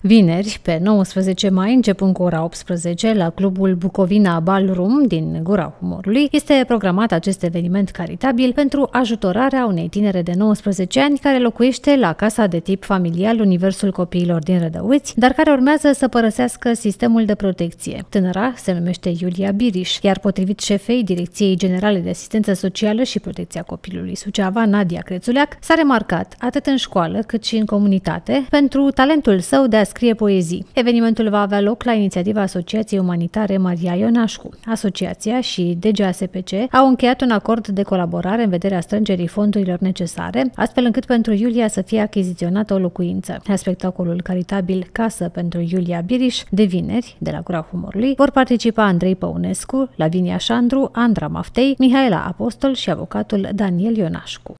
Vineri, pe 19 mai, începând cu ora 18, la clubul Bucovina Ballroom din Gura Humorului, este programat acest eveniment caritabil pentru ajutorarea unei tinere de 19 ani care locuiește la casa de tip familial Universul Copiilor din Rădăuți, dar care urmează să părăsească sistemul de protecție. Tânăra se numește Iulia Biriș, iar potrivit șefei Direcției Generale de Asistență Socială și Protecția Copilului Suceava, Nadia Crețuleac, s-a remarcat atât în școală cât și în comunitate pentru talentul său de a scrie poezii. Evenimentul va avea loc la inițiativa Asociației Umanitare Maria Ionașcu. Asociația și DGASPC au încheiat un acord de colaborare în vederea strângerii fondurilor necesare, astfel încât pentru Iulia să fie achiziționată o locuință. La spectacolul caritabil Casă pentru Iulia Biriș, de vineri, de la Cura Humorului, vor participa Andrei Păunescu, Lavinia Șandru, Andra Maftei, Mihaela Apostol și avocatul Daniel Ionașcu.